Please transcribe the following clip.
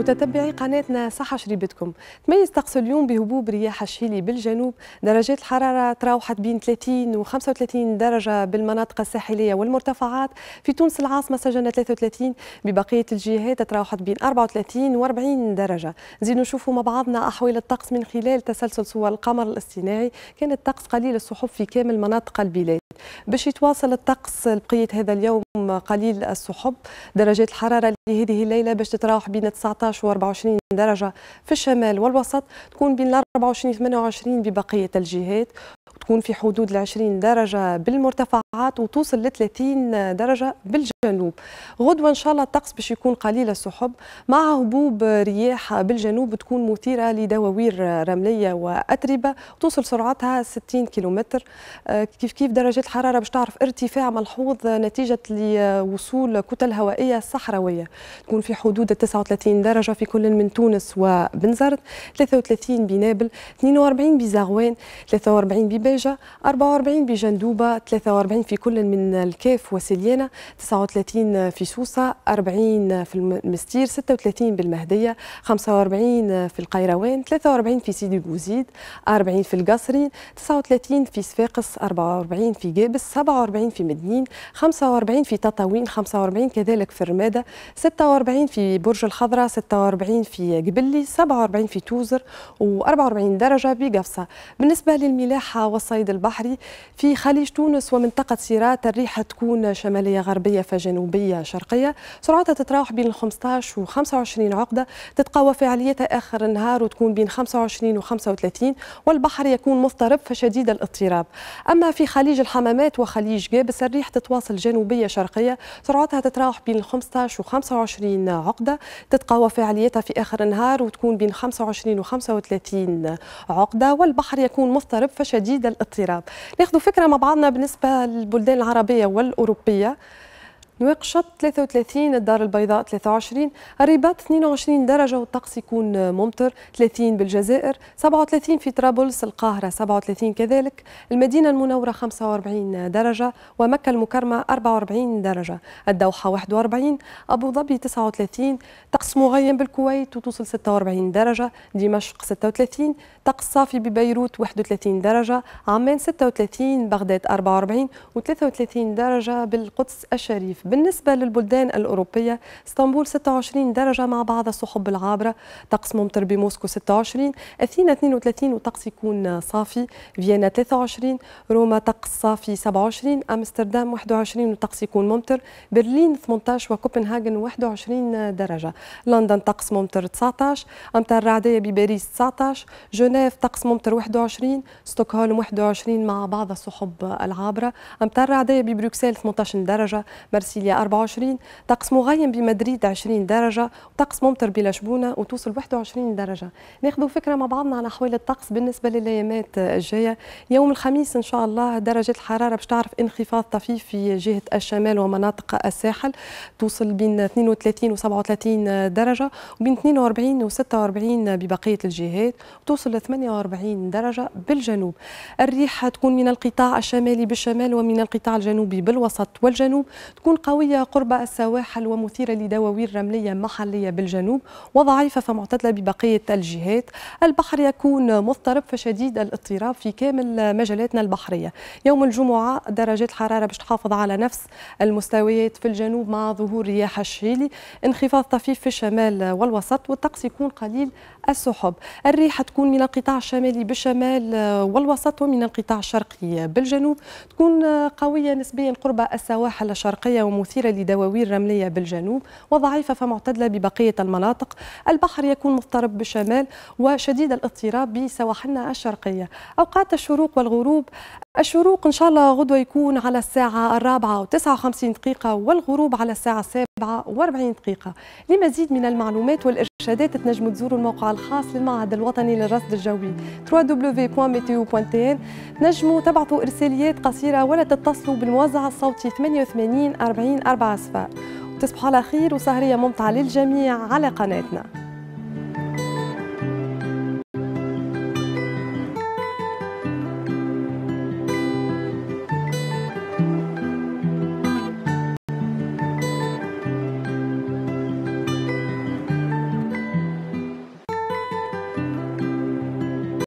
متتبعي قناتنا صحة شريبتكم تميز طقس اليوم بهبوب رياح الشيلي بالجنوب درجات الحرارة تراوحت بين 30 و 35 درجة بالمناطق الساحلية والمرتفعات في تونس العاصمة سجلنا 33 ببقية الجهات تراوحت بين 34 و 40 درجة نزيد نشوفوا مع بعضنا أحوال الطقس من خلال تسلسل صور القمر الاصطناعي كان الطقس قليل السحب في كامل مناطق البلاد باش يتواصل الطقس بقية هذا اليوم قليل السحب درجات الحرارة لهذه الليلة باش تتراوح بين 19 و 24 درجة في الشمال والوسط تكون بين 24 و 28 ببقية الجهات تكون في حدود ال 20 درجة بالمرتفعات وتوصل ل 30 درجة بالجنوب غدوة إن شاء الله الطقس باش يكون قليل السحب مع هبوب رياح بالجنوب تكون مثيرة لدواوير رملية وأتربة توصل سرعتها 60 كيلومتر آه، كيف كيف درجات الحرارة باش تعرف ارتفاع ملحوظ نتيجة لوصول كتل هوائية صحراوية تكون في حدود 39 درجة في كل من تونس وبنزرت 33 بنابل 42 بزغوان 43 بي الباجة 44 بجندوبة 43 في كل من الكيف وسليانة 39 في سوسة 40 في المستير 36 بالمهدية 45 في القيروان 43 في سيدي بوزيد 40 في القصري 39 في صفاقس 44 في جابس 47 في مدنين 45 في تطاوين 45 كذلك في الرمادة 46 في برج الخضراء 46 في جبلي 47 في توزر و44 درجة بقفصة بالنسبة للملاحة والصيد البحري في خليج تونس ومنطقة سيرات الريحة تكون شمالية غربية فجنوبية شرقية سرعتها تتراوح بين 15 و 25 عقدة تتقوى فعاليتها آخر النهار وتكون بين 25 و 35 والبحر يكون مضطرب فشديد الاضطراب أما في خليج الحمامات وخليج جابس الريح تتواصل جنوبية شرقية سرعتها تتراوح بين 15 و 25 عقدة تتقوى فعاليتها في آخر النهار وتكون بين 25 و 35 عقدة والبحر يكون مضطرب فشديد شديد الاضطراب ناخذ فكره مع بعضنا بالنسبه للبلدان العربيه والاوروبيه نواق 33 الدار البيضاء 23 الرباط 22 درجة والطقس يكون ممطر 30 بالجزائر 37 في طرابلس القاهرة 37 كذلك المدينة المنورة 45 درجة ومكة المكرمة 44 درجة الدوحة 41 أبو ظبي 39 طقس مغيم بالكويت وتوصل 46 درجة دمشق 36 طقس صافي ببيروت 31 درجة عمان 36 بغداد 44 و 33 درجة بالقدس الشريف بالنسبة للبلدان الأوروبية اسطنبول 26 درجة مع بعض السحب العابرة طقس ممطر بموسكو 26 أثينا 32 وطقس يكون صافي فيينا 23 روما طقس صافي 27 أمستردام 21 وطقس يكون ممطر برلين 18 وكوبنهاجن 21 درجة لندن طقس ممطر 19 أمطار رعدية بباريس 19 جنيف طقس ممطر 21 ستوكهولم 21 مع بعض السحب العابرة أمطار رعدية ببروكسل 18 درجة مرسي سيسيليا 24 طقس مغيم بمدريد 20 درجة وطقس ممطر بلشبونة وتوصل 21 درجة ناخذ فكرة مع بعضنا على أحوال الطقس بالنسبة للأيامات الجاية يوم الخميس إن شاء الله درجة الحرارة باش تعرف انخفاض طفيف في جهة الشمال ومناطق الساحل توصل بين 32 و 37 درجة وبين 42 و 46 ببقية الجهات وتوصل 48 درجة بالجنوب الريح تكون من القطاع الشمالي بالشمال ومن القطاع الجنوبي بالوسط والجنوب تكون قوية قرب السواحل ومثيرة لدواوير رملية محلية بالجنوب وضعيفة فمعتدلة ببقية الجهات البحر يكون مضطرب فشديد الاضطراب في كامل مجالاتنا البحرية يوم الجمعة درجات الحرارة باش تحافظ على نفس المستويات في الجنوب مع ظهور رياح الشيلي انخفاض طفيف في الشمال والوسط والطقس يكون قليل السحب الريح تكون من القطاع الشمالي بالشمال والوسط ومن القطاع الشرقي بالجنوب تكون قوية نسبيا قرب السواحل الشرقية وم مثيرة لدواوير رملية بالجنوب وضعيفة فمعتدلة ببقية المناطق البحر يكون مضطرب بالشمال وشديد الاضطراب بسواحلنا الشرقية أوقات الشروق والغروب الشروق إن شاء الله غدوة يكون على الساعة الرابعة وتسعة وخمسين دقيقة والغروب على الساعة السابعة واربعين دقيقة لمزيد من المعلومات والإرشادات تنجموا تزوروا الموقع الخاص للمعهد الوطني للرصد الجوي www.meteo.tn تنجموا تبعثوا إرساليات قصيرة ولا تتصلوا بالموزع الصوتي 88 40 4 صفار وتصبحوا على خير وسهرية ممتعة للجميع على قناتنا